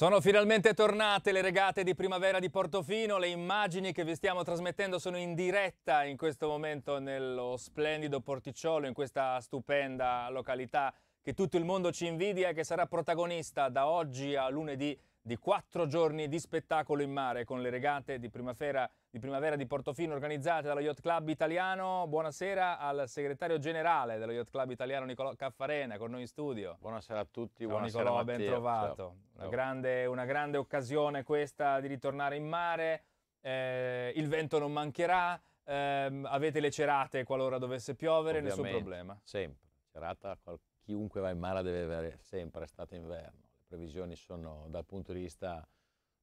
Sono finalmente tornate le regate di primavera di Portofino, le immagini che vi stiamo trasmettendo sono in diretta in questo momento nello splendido Porticciolo, in questa stupenda località che tutto il mondo ci invidia e che sarà protagonista da oggi a lunedì di quattro giorni di spettacolo in mare con le regate di primavera di di primavera di Portofino organizzate dallo Yacht Club Italiano. Buonasera al segretario generale dello Yacht Club Italiano Nicolò Caffarena con noi in studio. Buonasera a tutti, Ciao buonasera Nicolò, ben trovato. Una grande, una grande occasione questa di ritornare in mare. Eh, il vento non mancherà, eh, avete le cerate qualora dovesse piovere, Ovviamente, nessun problema. Sempre, cerata chiunque va in mare deve avere sempre estate inverno. Le previsioni sono dal punto di vista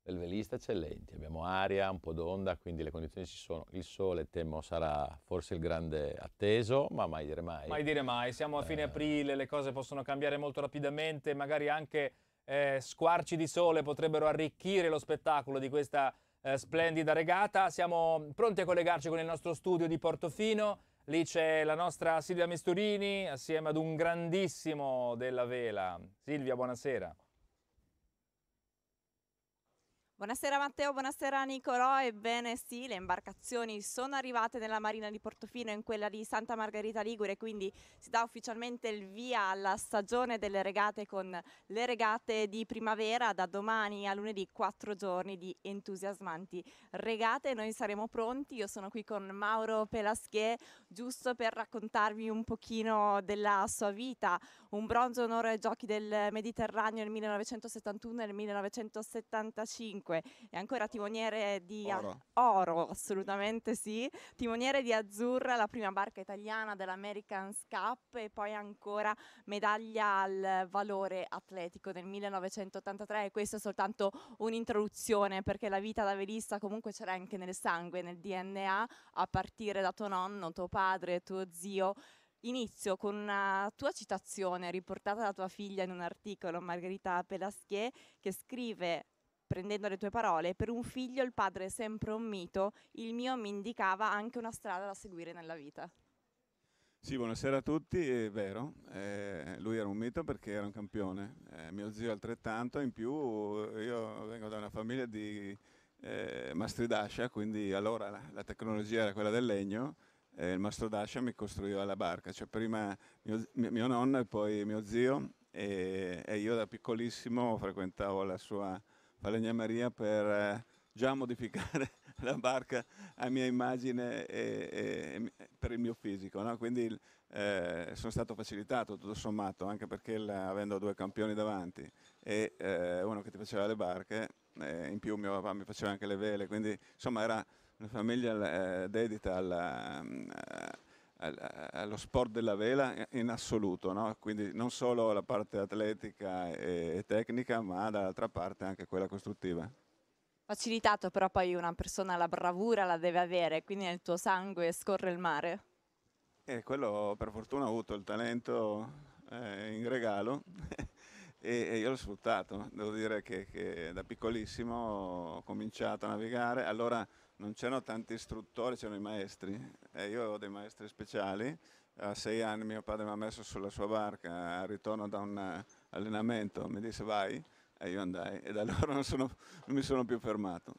del velista eccellenti, abbiamo aria, un po' d'onda, quindi le condizioni ci sono. Il sole, temo, sarà forse il grande atteso, ma mai dire mai. Mai dire mai, siamo a fine eh. aprile, le cose possono cambiare molto rapidamente, magari anche eh, squarci di sole potrebbero arricchire lo spettacolo di questa eh, splendida regata. Siamo pronti a collegarci con il nostro studio di Portofino. Lì c'è la nostra Silvia Misturini assieme ad un grandissimo della vela. Silvia, buonasera. Buonasera Matteo, buonasera Nicolò. Ebbene sì, le imbarcazioni sono arrivate nella marina di Portofino in quella di Santa Margherita Ligure, quindi si dà ufficialmente il via alla stagione delle regate con le regate di primavera da domani a lunedì, quattro giorni di entusiasmanti regate. Noi saremo pronti, io sono qui con Mauro Pelaschier, giusto per raccontarvi un pochino della sua vita, un bronzo onore ai Giochi del Mediterraneo nel 1971 e nel 1975 e ancora timoniere di oro. oro. assolutamente sì, timoniere di Azzurra, la prima barca italiana dell'American's Cup e poi ancora medaglia al valore atletico nel 1983 e questa è soltanto un'introduzione perché la vita da velista comunque c'era anche nel sangue, nel DNA a partire da tuo nonno, tuo padre, tuo zio Inizio con una tua citazione riportata da tua figlia in un articolo, Margherita Pelaschier, che scrive prendendo le tue parole, per un figlio il padre è sempre un mito, il mio mi indicava anche una strada da seguire nella vita. Sì, buonasera a tutti, è vero, eh, lui era un mito perché era un campione, eh, mio zio altrettanto, in più eh, io vengo da una famiglia di eh, Mastridascia, quindi allora la, la tecnologia era quella del legno, eh, il mastro Dascia mi costruiva la barca, cioè prima mio, mio nonno e poi mio zio e, e, io da piccolissimo frequentavo la sua falegnameria per eh, già modificare la barca a mia immagine e, e per il mio fisico, no? quindi eh, sono stato facilitato tutto sommato anche perché la, avendo due campioni davanti e eh, uno che ti faceva le barche, eh, in più mio papà mi faceva anche le vele, quindi insomma era una famiglia eh, dedita alla, mm, eh, alla, eh, allo sport della vela in assoluto, no? quindi non solo la parte atletica e tecnica, ma dall'altra parte anche quella costruttiva. Facilitato, però poi una persona la bravura la deve avere, quindi nel tuo sangue scorre il mare. E quello per fortuna ho avuto il talento eh, in regalo e, e, io l'ho sfruttato. Devo dire che, che da piccolissimo ho cominciato a navigare, allora non c'erano tanti istruttori, c'erano i maestri. E eh, io avevo dei maestri speciali, a sei anni mio padre mi ha messo sulla sua barca, al ritorno da un eh, allenamento, mi disse vai e io andai e da allora non, sono, non mi sono più fermato.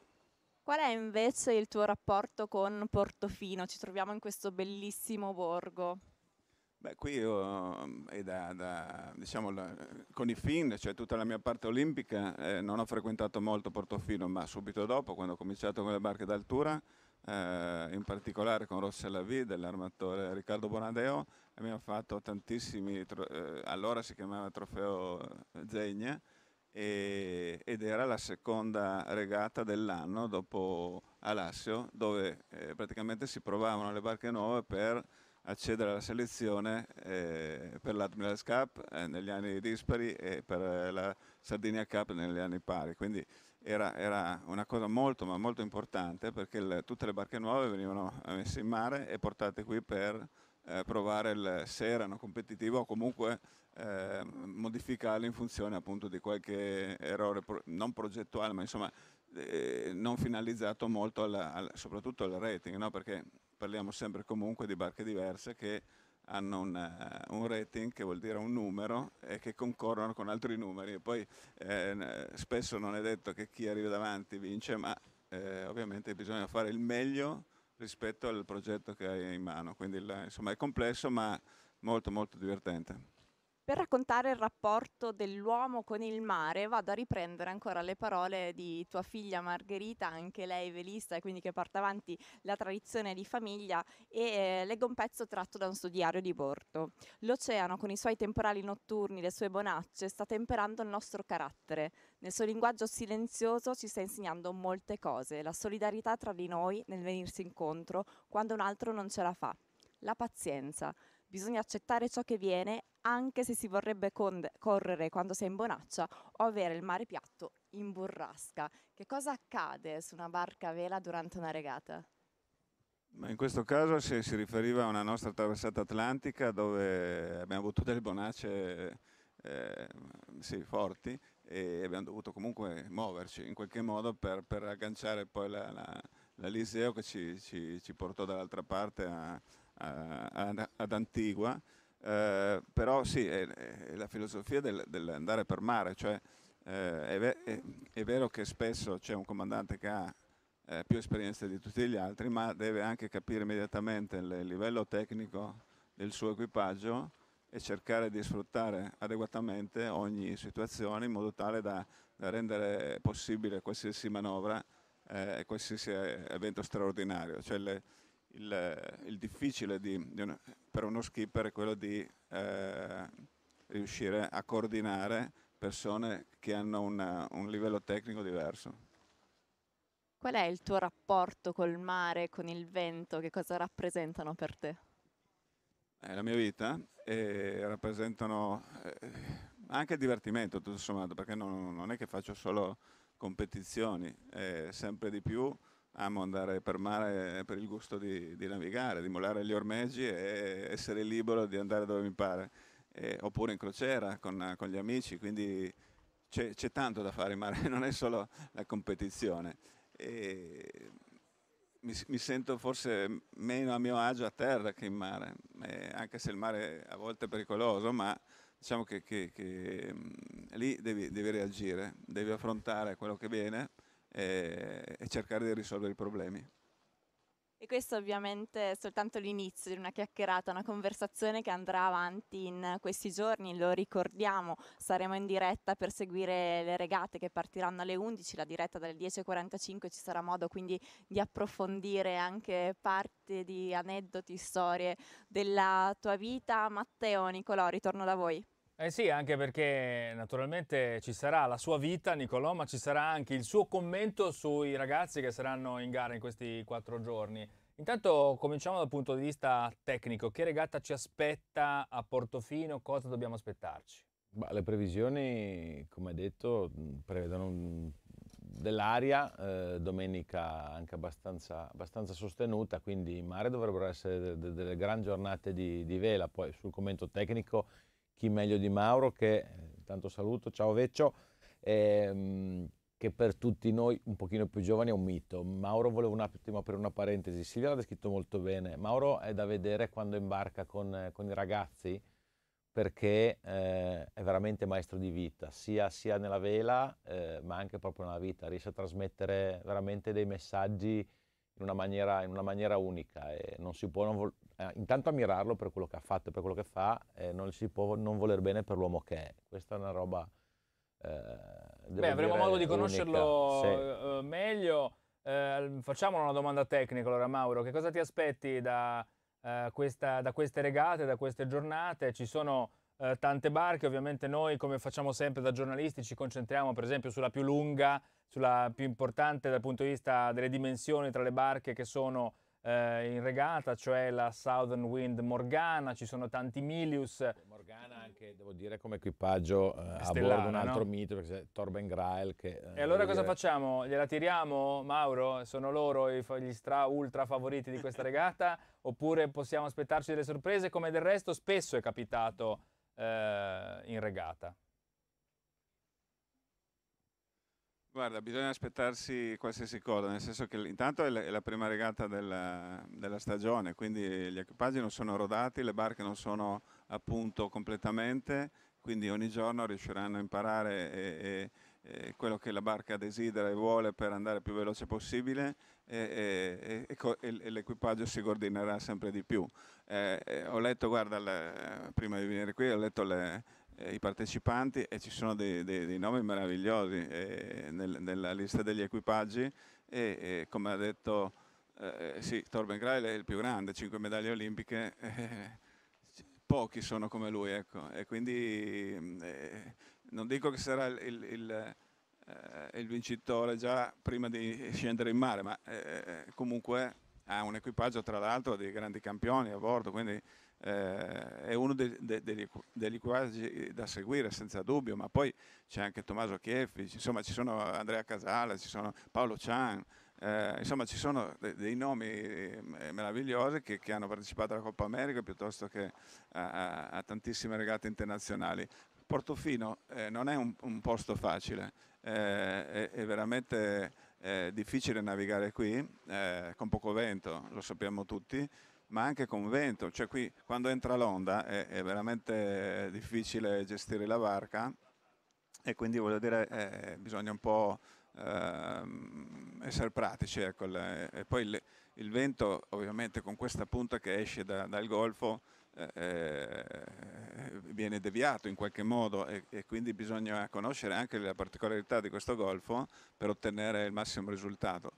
Qual è invece il tuo rapporto con Portofino? Ci troviamo in questo bellissimo borgo. Beh, qui io, eh, da, da, diciamo, la, con i film, cioè tutta la mia parte olimpica, eh, non ho frequentato molto Portofino, ma subito dopo, quando ho cominciato con le barche d'altura, eh, in particolare con Rossella V, dell'armatore Riccardo Bonadeo, abbiamo fatto tantissimi, eh, allora si chiamava Trofeo Zegna, e, ed era la seconda regata dell'anno dopo Alassio, dove eh, praticamente si provavano le barche nuove per accedere alla selezione eh, per l'Admirals Cup eh, negli anni dispari e per la Sardinia Cup negli anni pari. Quindi era, era una cosa molto ma molto importante perché il, tutte le barche nuove venivano messe in mare e portate qui per eh, provare il, se erano competitive o comunque eh, modificarle in funzione appunto di qualche errore pro, non progettuale ma insomma eh, non finalizzato molto alla, alla, soprattutto al rating no? perché parliamo sempre comunque di barche diverse che hanno un, eh, un, rating che vuol dire un numero e che concorrono con altri numeri e poi eh, spesso non è detto che chi arriva davanti vince ma eh, ovviamente bisogna fare il meglio rispetto al progetto che hai in mano quindi insomma è complesso ma molto molto divertente per raccontare il rapporto dell'uomo con il mare vado a riprendere ancora le parole di tua figlia Margherita, anche lei velista e quindi che porta avanti la tradizione di famiglia e eh, leggo un pezzo tratto da un suo diario di bordo. L'oceano con i suoi temporali notturni, le sue bonacce sta temperando il nostro carattere. Nel suo linguaggio silenzioso ci sta insegnando molte cose, la solidarietà tra di noi nel venirsi incontro quando un altro non ce la fa. La pazienza, bisogna accettare ciò che viene anche se si vorrebbe correre quando si è in bonaccia o avere il mare piatto in burrasca. Che cosa accade su una barca a vela durante una regata? In questo caso si, si riferiva a una nostra traversata atlantica dove abbiamo avuto delle bonacce eh, sì, forti e abbiamo dovuto comunque muoverci in qualche modo per, per agganciare poi la, la, l'Eliseo che ci, ci, ci portò dall'altra parte a, a, ad Antigua eh, però sì, è, è la filosofia del, dell'andare per mare, cioè eh, è, è, è, vero che spesso c'è un comandante che ha eh, più esperienza di tutti gli altri, ma deve anche capire immediatamente il livello tecnico del suo equipaggio e cercare di sfruttare adeguatamente ogni situazione in modo tale da, da rendere possibile qualsiasi manovra e eh, qualsiasi eh, evento straordinario. Cioè le, il, il difficile di, di una, per uno skipper è quello di eh, riuscire a coordinare persone che hanno una, un livello tecnico diverso. Qual è il tuo rapporto col mare, con il vento? Che cosa rappresentano per te? È eh, la mia vita e eh, rappresentano eh, anche il divertimento, tutto sommato, perché non, non è che faccio solo competizioni, eh, sempre di più amo andare per mare per il gusto di, di navigare, di mollare gli ormeggi e essere libero di andare dove mi pare, e, oppure in crociera con, con gli amici, quindi c'è, tanto da fare in mare, non è solo la competizione. E mi, mi, sento forse meno a mio agio a terra che in mare, e anche se il mare a volte è pericoloso, ma diciamo che, che, che lì devi, devi reagire, devi affrontare quello che viene e, e cercare di risolvere i problemi. E questo ovviamente è soltanto l'inizio di una chiacchierata, una conversazione che andrà avanti in questi giorni, lo ricordiamo, saremo in diretta per seguire le regate che partiranno alle 11, la diretta dalle 10.45 ci sarà modo quindi di approfondire anche parte di aneddoti, storie della tua vita. Matteo, Nicolò, ritorno da voi. Eh sì, anche perché naturalmente ci sarà la sua vita, Nicolò, ma ci sarà anche il suo commento sui ragazzi che saranno in gara in questi quattro giorni. Intanto cominciamo dal punto di vista tecnico. Che regata ci aspetta a Portofino? Cosa dobbiamo aspettarci? Bah, le previsioni, come detto, mm, prevedono mm, dell'aria, eh, domenica anche abbastanza, abbastanza, sostenuta, quindi in mare dovrebbero essere delle, delle gran giornate di, di vela. Poi sul commento tecnico chi meglio di Mauro che eh, tanto saluto, ciao Veccio, ehm, che per tutti noi un pochino più giovani è un mito. Mauro volevo un attimo aprire una parentesi, Silvia l'ha descritto molto bene, Mauro è da vedere quando imbarca con, eh, con i ragazzi perché eh, è veramente maestro di vita, sia, sia nella vela eh, ma anche proprio nella vita, riesce a trasmettere veramente dei messaggi in una maniera, in una maniera unica e non si può non, eh, intanto ammirarlo per quello che ha fatto, e per quello che fa, eh, non si può non voler bene per l'uomo che è. Questa è una roba... Eh, Beh, avremo modo di unica. conoscerlo sì. Eh, meglio. facciamo una domanda tecnica, allora Mauro, che cosa ti aspetti da, questa, da queste regate, da queste giornate? Ci sono tante barche, ovviamente noi come facciamo sempre da giornalisti ci concentriamo per esempio sulla più lunga, sulla più importante dal punto di vista delle dimensioni tra le barche che sono eh, in regata, cioè la Southern Wind Morgana, ci sono tanti Milius. Morgana anche, devo dire, come equipaggio eh, a bordo un altro no? mito, perché c'è Torben Grael che... Eh, e allora cosa dire... facciamo? Gliela tiriamo, Mauro? Sono loro gli stra ultra favoriti di questa regata? Oppure possiamo aspettarci delle sorprese, come del resto spesso è capitato eh, in regata? Guarda, bisogna aspettarsi qualsiasi cosa, nel senso che intanto è la, prima regata della, della, stagione, quindi gli equipaggi non sono rodati, le barche non sono a punto completamente, quindi ogni giorno riusciranno a imparare e, e, e quello che la barca desidera e vuole per andare più veloce possibile e, e l'equipaggio si coordinerà sempre di più. Eh, eh, ho letto, guarda, le, prima di venire qui, ho letto le eh, i partecipanti e ci sono dei, dei, dei nomi meravigliosi eh, nel, nella lista degli equipaggi e, e eh, come ha detto eh, sì, Torben Grail è il più grande, 5 medaglie olimpiche, eh, pochi sono come lui, ecco, e quindi mm, non dico che sarà il, il, il il vincitore già prima di scendere in mare, ma eh, comunque ha un equipaggio tra l'altro di grandi campioni a bordo, quindi eh, è uno de, de, de, degli equipaggi da seguire senza dubbio, ma poi c'è anche Tommaso Chieffi, insomma ci sono Andrea Casale, ci sono Paolo Chan, eh, insomma ci sono de, dei nomi eh, meravigliosi che, che, hanno partecipato alla Coppa America piuttosto che a, a, a tantissime regate internazionali. Portofino eh, non è un, un posto facile, eh, è, è veramente eh, difficile navigare qui, con poco vento, lo sappiamo tutti, ma anche con vento, cioè qui quando entra l'onda è, è veramente difficile gestire la barca e quindi voglio dire eh, bisogna un po' eh, essere pratici. Ecco, le, e poi le, il vento ovviamente con questa punta che esce da, dal golfo eh, eh, viene deviato in qualche modo e, e, quindi bisogna conoscere anche la particolarità di questo golfo per ottenere il massimo risultato.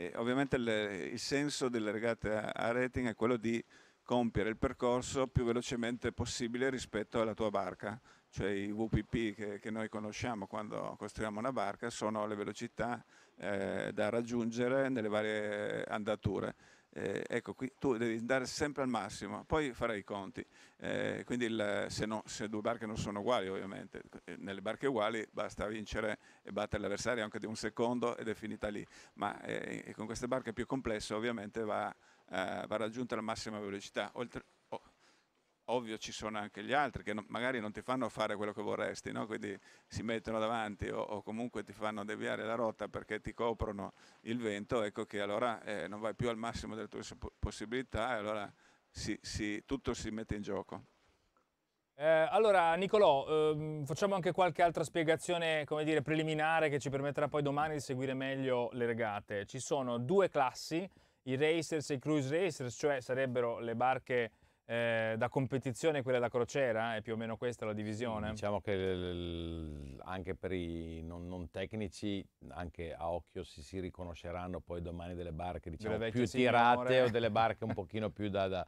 E ovviamente il, il senso delle regate a, a rating è quello di compiere il percorso più velocemente possibile rispetto alla tua barca, cioè i VPP che, che noi conosciamo quando costruiamo una barca sono le velocità eh, da raggiungere nelle varie andature eh, ecco, qui tu devi andare sempre al massimo, poi farai i conti. Eh, quindi il, se, no, se, due barche non sono uguali, ovviamente, eh, nelle barche uguali basta vincere e battere l'avversario anche di un secondo ed è finita lì. Ma eh, con queste barche più complesse ovviamente va, eh, va raggiunta la massima velocità. Oltre, ovvio ci sono anche gli altri che no, magari non ti fanno fare quello che vorresti, no? quindi si mettono davanti o, o, comunque ti fanno deviare la rotta perché ti coprono il vento, ecco che allora eh, non vai più al massimo delle tue possibilità e allora si, si, tutto si mette in gioco. Eh, allora Nicolò, ehm, facciamo anche qualche altra spiegazione dire, preliminare che ci permetterà poi domani di seguire meglio le regate. Ci sono due classi, i racers e i cruise racers, cioè sarebbero le barche eh, da competizione quella da crociera? È più o meno questa la divisione? Mm, diciamo che anche per i non, non, tecnici, anche a occhio si, si riconosceranno poi domani delle barche diciamo, delle più tirate o delle barche un pochino più da, da,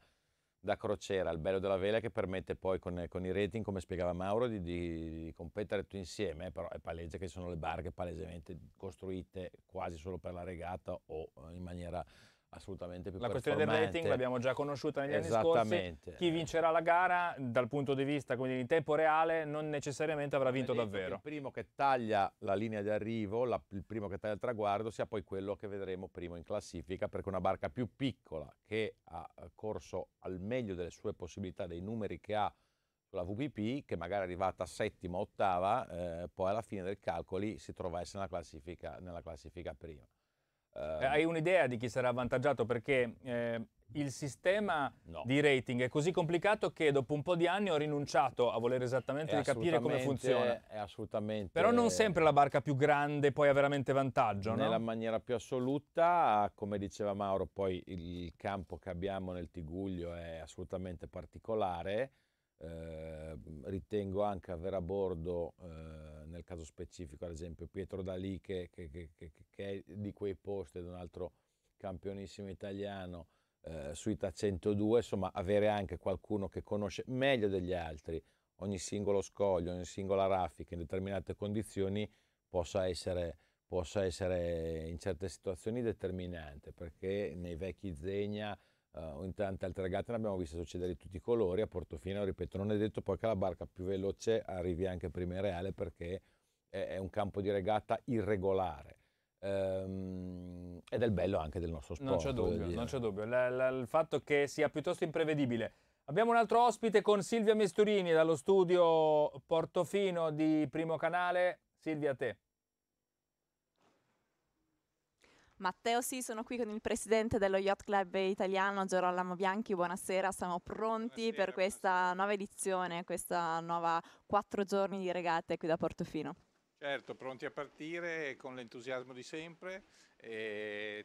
da, crociera. Il bello della vela è che permette poi con, con i rating, come spiegava Mauro, di, di, di competere tutti insieme, eh, però è palese che sono le barche palesemente costruite quasi solo per la regata o eh, in maniera assolutamente più La questione del rating l'abbiamo già conosciuta negli anni scorsi. Chi vincerà la gara dal punto di vista quindi in tempo reale non necessariamente avrà vinto eh, ecco davvero. Il primo che taglia la linea di arrivo, la, il primo che taglia il traguardo sia poi quello che vedremo primo in classifica perché una barca più piccola che ha eh, corso al meglio delle sue possibilità, dei numeri che ha la VPP, che magari è arrivata settima, ottava, eh, poi alla fine del calcoli si trova a essere nella classifica, nella classifica prima. Eh, hai un'idea di chi sarà avvantaggiato? Perché eh, il sistema no. di rating è così complicato che dopo un po' di anni ho rinunciato a voler esattamente capire come funziona. È assolutamente. Però non sempre la barca più grande poi ha veramente vantaggio. Nella no? maniera più assoluta, come diceva Mauro, poi il campo che abbiamo nel Tiguglio è assolutamente particolare Ehm, ritengo anche avere a bordo, eh, nel caso specifico ad esempio, Pietro Dalì che, che, che, che, è di quei posti ed un altro campionissimo italiano, eh, suita 102, insomma avere anche qualcuno che conosce meglio degli altri ogni singolo scoglio, ogni singola raffica in determinate condizioni possa essere, possa essere in certe situazioni determinante perché nei vecchi Zegna Uh, eh, in tante altre regate ne abbiamo viste succedere di tutti i colori, a Portofino, ripeto, non è detto poi che la barca più veloce arrivi anche prima in reale perché è, è un campo di regata irregolare. Ehm, ed è il bello anche del nostro sport. Non c'è dubbio, non c'è dubbio. La, la, il fatto che sia piuttosto imprevedibile. Abbiamo un altro ospite con Silvia Mesturini dallo studio Portofino di Primo Canale. Silvia, a te. Matteo, sì, sono qui con il presidente dello Yacht Club italiano Gerolamo Bianchi, buonasera, siamo pronti buonasera, per questa buonasera. nuova edizione, questa nuova quattro giorni di regate qui da Portofino. Certo, pronti a partire con l'entusiasmo di sempre,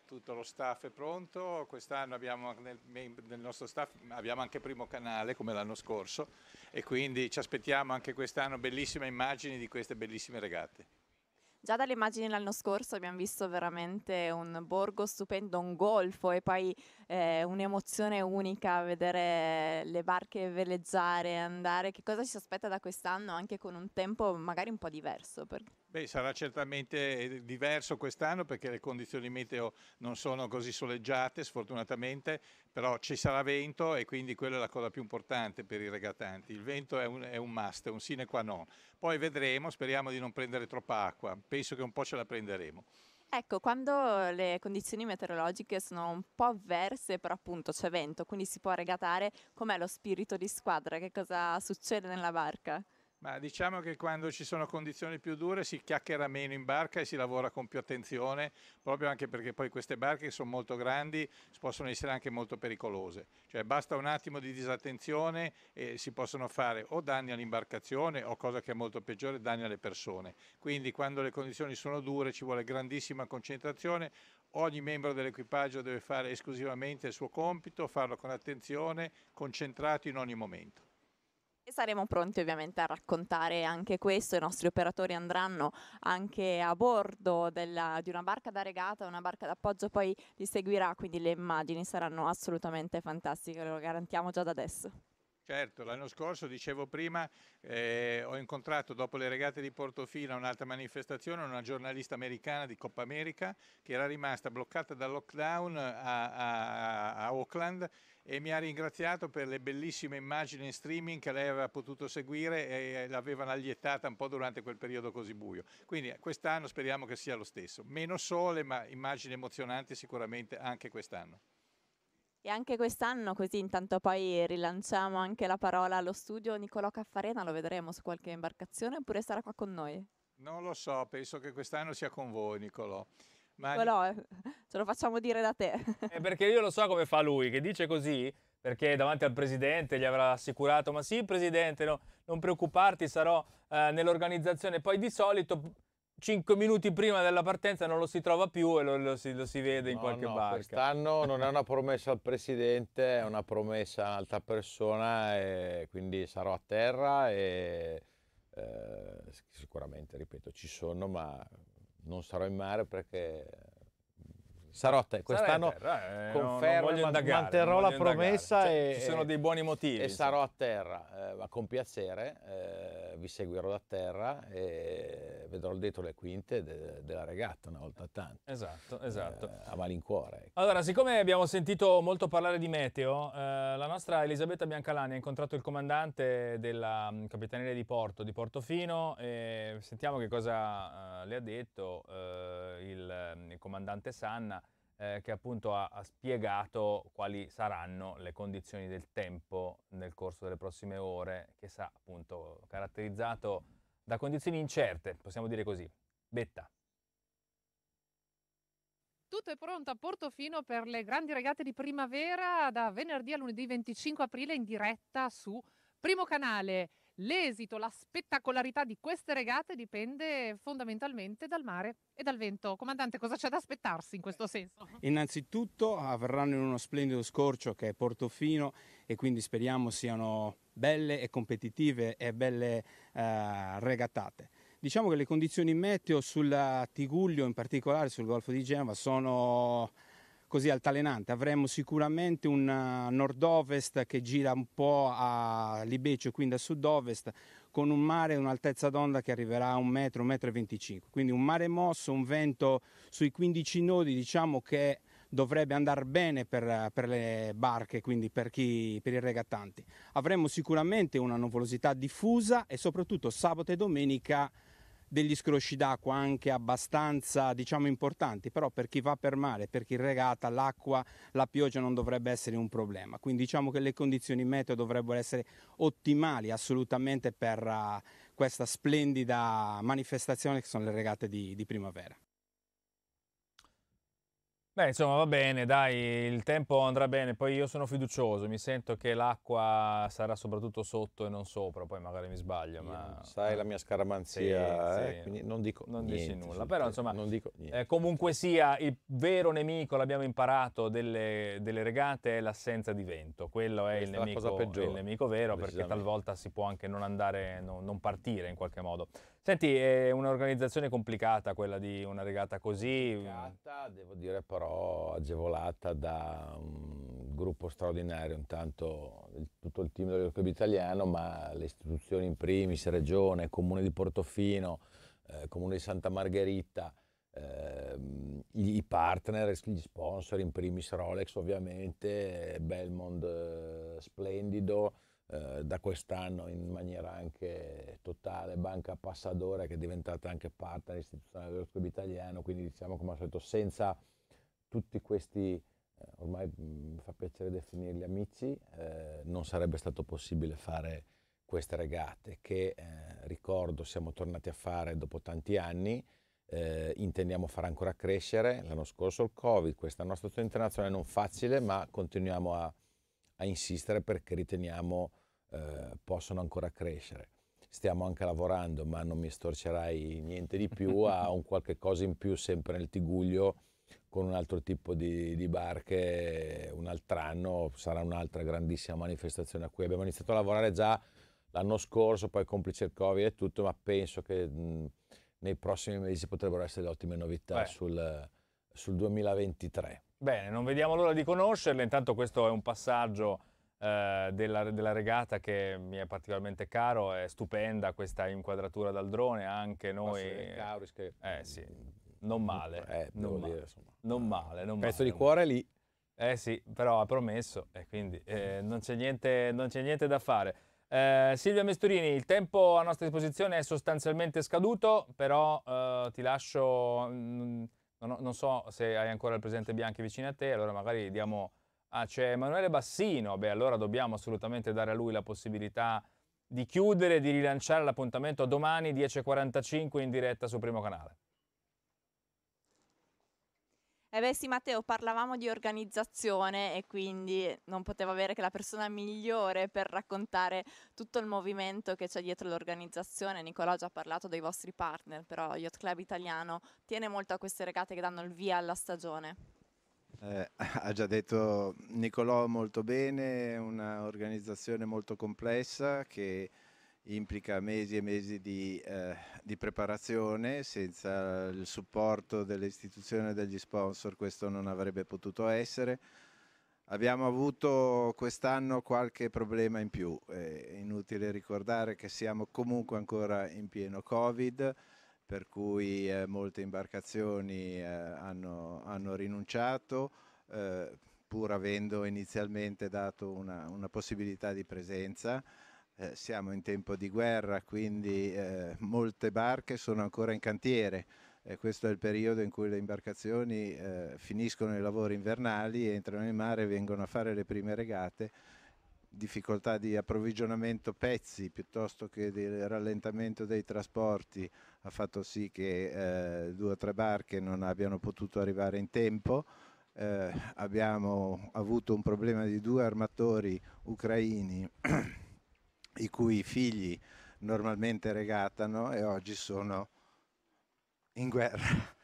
tutto lo staff è pronto, quest'anno abbiamo nel, nel, nostro staff abbiamo anche Primo Canale come l'anno scorso e quindi ci aspettiamo anche quest'anno bellissime immagini di queste bellissime regate. Già dalle immagini l'anno scorso abbiamo visto veramente un borgo stupendo, un golfo e poi eh, un'emozione unica vedere le barche veleggiare e andare. Che cosa ci si aspetta da quest'anno anche con un tempo magari un po' diverso? Perché... Beh, sarà certamente eh, diverso quest'anno perché le condizioni meteo non sono così soleggiate, sfortunatamente, però ci sarà vento e quindi quella è la cosa più importante per i regatanti. Il vento è un, è un must, è un sine qua non. Poi vedremo, speriamo di non prendere troppa acqua, penso che un po' ce la prenderemo. Ecco, quando le condizioni meteorologiche sono un po' avverse, però appunto c'è vento, quindi si può regatare, com'è lo spirito di squadra? Che cosa succede nella barca? Ma diciamo che quando ci sono condizioni più dure si chiacchiera meno in barca e si lavora con più attenzione, proprio anche perché poi queste barche che sono molto grandi possono essere anche molto pericolose. Cioè basta un attimo di disattenzione e si possono fare o danni all'imbarcazione o cosa che è molto peggiore, danni alle persone. Quindi quando le condizioni sono dure ci vuole grandissima concentrazione, ogni membro dell'equipaggio deve fare esclusivamente il suo compito, farlo con attenzione, concentrato in ogni momento. E saremo pronti ovviamente a raccontare anche questo, i nostri operatori andranno anche a bordo della, di una barca da regata, una barca d'appoggio poi li seguirà, quindi le immagini saranno assolutamente fantastiche, lo garantiamo già da adesso. Certo, l'anno scorso, dicevo prima, eh, ho incontrato dopo le regate di Portofino un'altra manifestazione, una giornalista americana di Coppa America che era rimasta bloccata dal lockdown a, a, a Auckland e mi ha ringraziato per le bellissime immagini in streaming che lei aveva potuto seguire e l'avevano allietata un po' durante quel periodo così buio. Quindi quest'anno speriamo che sia lo stesso. Meno sole, ma immagini emozionanti sicuramente anche quest'anno. E anche quest'anno, così intanto poi rilanciamo anche la parola allo studio Nicolò Caffarena, lo vedremo su qualche imbarcazione oppure sarà qua con noi? Non lo so, penso che quest'anno sia con voi Nicolò. Ma... Nicolò, ce lo facciamo dire da te. È eh, perché io lo so come fa lui, che dice così perché davanti al presidente gli avrà assicurato ma sì presidente no, non preoccuparti sarò eh, nell'organizzazione poi di solito 5 minuti prima della partenza non lo si trova più e lo, lo, si, lo si, vede in no, qualche no, barca. Quest'anno non è una promessa al presidente, è una promessa a un'altra persona e quindi sarò a terra e eh, sicuramente, ripeto, ci sono, ma non sarò in mare perché sarò a terra. Quest'anno eh, confermo, no, indagare, manterrò la promessa cioè, e, ci sono dei buoni motivi. E sarò a terra, eh, ma con piacere, eh, vi seguirò da terra e vedrò dietro le quinte de della regatta una volta tanto. Esatto, esatto. Eh, a malincuore. Ecco. Allora, siccome abbiamo sentito molto parlare di meteo, eh, la nostra Elisabetta Biancalani ha incontrato il comandante della um, Capitaneria di Porto, di Portofino, e sentiamo che cosa uh, le ha detto uh, il, mm, il, comandante Sanna, eh, che appunto ha, ha spiegato quali saranno le condizioni del tempo nel corso delle prossime ore, che sa appunto caratterizzato da condizioni incerte, possiamo dire così. Betta. Tutto è pronto a Portofino per le grandi regate di primavera da venerdì a lunedì 25 aprile in diretta su Primo Canale. L'esito, la spettacolarità di queste regate dipende fondamentalmente dal mare e dal vento. Comandante, cosa c'è da aspettarsi in questo senso? Innanzitutto avverranno in uno splendido scorcio che è Portofino e quindi speriamo siano belle e competitive e belle eh, regattate. Diciamo che le condizioni meteo sul Tiguglio, in particolare sul Golfo di Genova, sono così altalenante. Avremo sicuramente un eh, nord-ovest che gira un po' a libeccio, quindi a sud-ovest, con un mare e un'altezza d'onda che arriverà a un metro, 1,25 metro Quindi un mare mosso, un vento sui 15 nodi, diciamo che dovrebbe andare bene per, per le barche, quindi per, chi, per, i regattanti. Avremo sicuramente una nuvolosità diffusa e soprattutto sabato e domenica degli scrosci d'acqua anche abbastanza diciamo importanti però per chi va per mare per chi regata l'acqua la pioggia non dovrebbe essere un problema quindi diciamo che le condizioni meteo dovrebbero essere ottimali assolutamente per uh, questa splendida manifestazione che sono le regate di, di primavera Beh, insomma, va bene, dai, il tempo andrà bene, poi io sono fiducioso, mi sento che l'acqua sarà soprattutto sotto e non sopra, poi magari mi sbaglio, ma... Sai la mia scaramanzia, sì, eh, sì, quindi non dico non niente, dici nulla, però insomma, eh, comunque sia, il vero nemico, l'abbiamo imparato, delle, delle, regate è l'assenza di vento, quello è il nemico, il nemico, vero, perché talvolta si può anche non andare, no, non partire in qualche modo. Senti, è un'organizzazione complicata quella di una regata così. Complicata, devo dire però agevolata da un gruppo straordinario, intanto tutto il team dello club italiano, ma le istituzioni in primis, regione, comune di Portofino, eh, comune di Santa Margherita, eh, i partner, gli sponsor in primis Rolex ovviamente, Belmond eh, Splendido, eh, da quest'anno in maniera anche totale Banca Passadora che è diventata anche partner istituzionale dello Club Italiano, quindi diciamo come al solito senza tutti questi, eh, ormai mi mm, fa piacere definirli amici, eh, non sarebbe stato possibile fare queste regate che eh, ricordo siamo tornati a fare dopo tanti anni. Eh, intendiamo far ancora crescere. L'anno scorso il Covid, questa è una situazione internazionale non facile, ma continuiamo a, a insistere perché riteniamo eh, possono ancora crescere. Stiamo anche lavorando, ma non mi storcerai niente di più, a un qualche cosa in più sempre nel Tiguglio con un altro tipo di, di barche un altro anno, sarà un'altra grandissima manifestazione a cui abbiamo iniziato a lavorare già l'anno scorso, poi complice il Covid e tutto, ma penso che mh, nei prossimi mesi potrebbero essere le ottime novità sul, sul 2023. Bene, non vediamo l'ora di conoscerle, intanto questo è un passaggio eh, della, della, regata che mi è particolarmente caro, è stupenda questa inquadratura dal drone, anche noi... Sì, Cauris che... Eh sì, non male. Eh, non, male. Dire, non male, non Pezzo di cuore lì. Eh sì, però ha promesso e quindi eh, non, c'è niente, niente, da fare. Eh, Silvia Mesturini, il tempo a nostra disposizione è sostanzialmente scaduto, però eh, ti lascio... Mh, mm, non, non, so se hai ancora il presidente Bianchi vicino a te, allora magari diamo... Ah, c'è Emanuele Bassino, beh allora dobbiamo assolutamente dare a lui la possibilità di chiudere e di rilanciare l'appuntamento domani 10.45 in diretta su Primo Canale. Eh beh sì Matteo, parlavamo di organizzazione e quindi non potevo avere che la persona migliore per raccontare tutto il movimento che c'è dietro l'organizzazione. Nicola ha già parlato dei vostri partner, però Yacht Club Italiano tiene molto a queste regate che danno il via alla stagione. Eh, ha già detto Nicolò molto bene, è un'organizzazione molto complessa che implica mesi e mesi di, eh, di, preparazione, senza il supporto delle istituzioni e degli sponsor questo non avrebbe potuto essere. Abbiamo avuto quest'anno qualche problema in più, è inutile ricordare che siamo comunque ancora in pieno Covid, per cui eh, molte imbarcazioni eh, hanno, hanno, rinunciato eh, pur avendo inizialmente dato una, una possibilità di presenza. Eh, siamo in tempo di guerra, quindi eh, molte barche sono ancora in cantiere. Eh, questo è il periodo in cui le imbarcazioni eh, finiscono i lavori invernali, entrano in mare, e vengono a fare le prime regate. Difficoltà di approvvigionamento pezzi piuttosto che del rallentamento dei trasporti ha fatto sì che eh, due o tre barche non abbiano potuto arrivare in tempo. abbiamo avuto un problema di due armatori ucraini i cui figli normalmente regatano e oggi sono in guerra.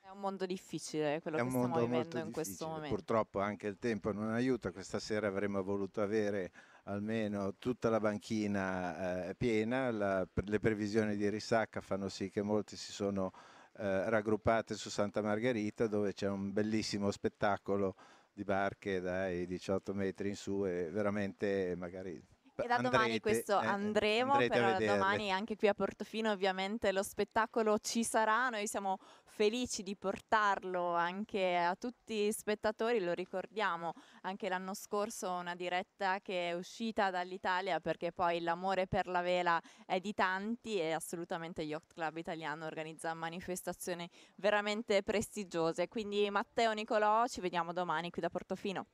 È un mondo difficile eh, quello che stiamo vivendo in questo momento. Purtroppo anche il tempo non aiuta, questa sera avremmo voluto avere almeno tutta la banchina eh, piena, la, le previsioni di risacca fanno sì che molti si sono eh, raggruppati su Santa Margherita dove c'è un bellissimo spettacolo di barche dai 18 metri in su e veramente magari e da andrete, domani questo eh, andremo, però domani anche qui a Portofino ovviamente lo spettacolo ci sarà, noi siamo felici di portarlo anche a tutti gli spettatori, lo ricordiamo anche l'anno scorso una diretta che è uscita dall'Italia perché poi l'amore per la vela è di tanti e assolutamente Yacht Club Italiano organizza manifestazioni veramente prestigiose, quindi Matteo Nicolò ci vediamo domani qui da Portofino.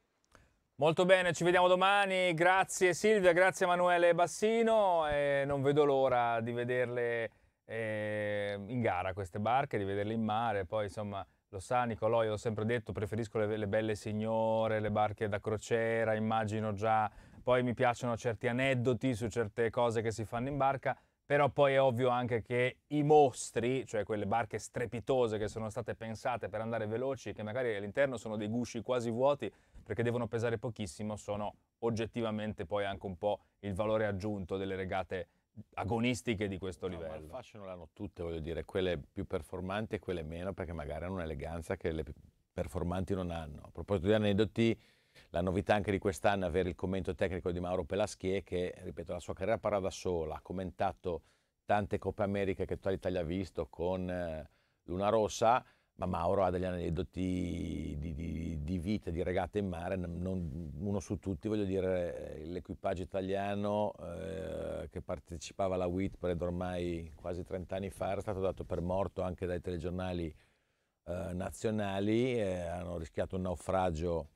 Molto bene, ci vediamo domani. Grazie Silvia, grazie Emanuele Bassino. E non vedo l'ora di vederle eh, in gara queste barche, di vederle in mare. Poi insomma, lo sa Nicolò, io l'ho sempre detto, preferisco le, le belle signore, le barche da crociera, immagino già. Poi mi piacciono certi aneddoti su certe cose che si fanno in barca. Però poi è ovvio anche che i mostri, cioè quelle barche strepitose che sono state pensate per andare veloci, che magari all'interno sono dei gusci quasi vuoti perché devono pesare pochissimo, sono oggettivamente poi anche un po' il valore aggiunto delle regate agonistiche di questo no, livello. Ma il fascino l'hanno tutte, voglio dire, quelle più performanti e quelle meno, perché magari hanno un'eleganza che le performanti non hanno. A proposito di aneddoti, la novità anche di quest'anno è avere il commento tecnico di Mauro Pelaschie che, ripeto, la sua carriera parla da sola, ha commentato tante Coppe Americhe che tutta l'Italia ha visto con eh, Luna Rossa, ma Mauro ha degli aneddoti di, di, di vita, di regate in mare, non, uno su tutti, voglio dire, eh, l'equipaggio italiano eh, che partecipava alla Whitbread ormai quasi 30 anni fa era stato dato per morto anche dai telegiornali eh, nazionali, eh, hanno rischiato un naufragio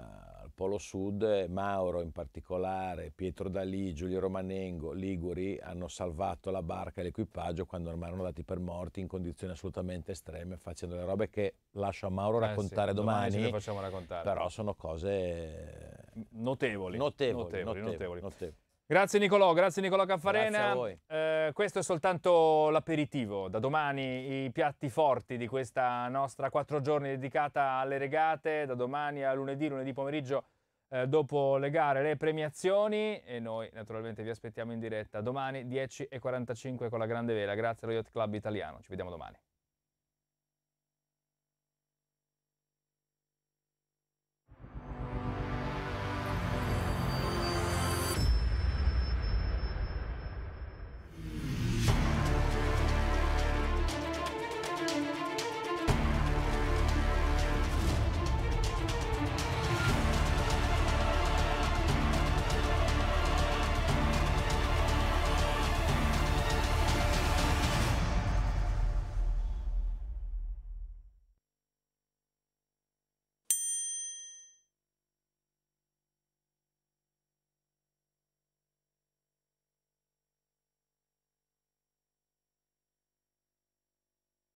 eh, al Polo Sud, Mauro in particolare, Pietro Dalì, Giulio Romanengo, Liguri hanno salvato la barca e l'equipaggio quando ormai erano dati per morti in condizioni assolutamente estreme, facendo le robe che lascio a Mauro raccontare eh sì, domani, domani facciamo raccontare. però sono cose notevoli, notevoli, notevoli. notevoli. notevoli. Grazie Nicolò, grazie Nicolò Caffarena. Grazie a eh, questo è soltanto l'aperitivo. Da domani i piatti forti di questa nostra quattro giorni dedicata alle regate, da domani a lunedì, lunedì pomeriggio eh, dopo le gare, le premiazioni e noi naturalmente vi aspettiamo in diretta domani 10.45 con la grande vela. Grazie allo Yacht Club Italiano. Ci vediamo domani.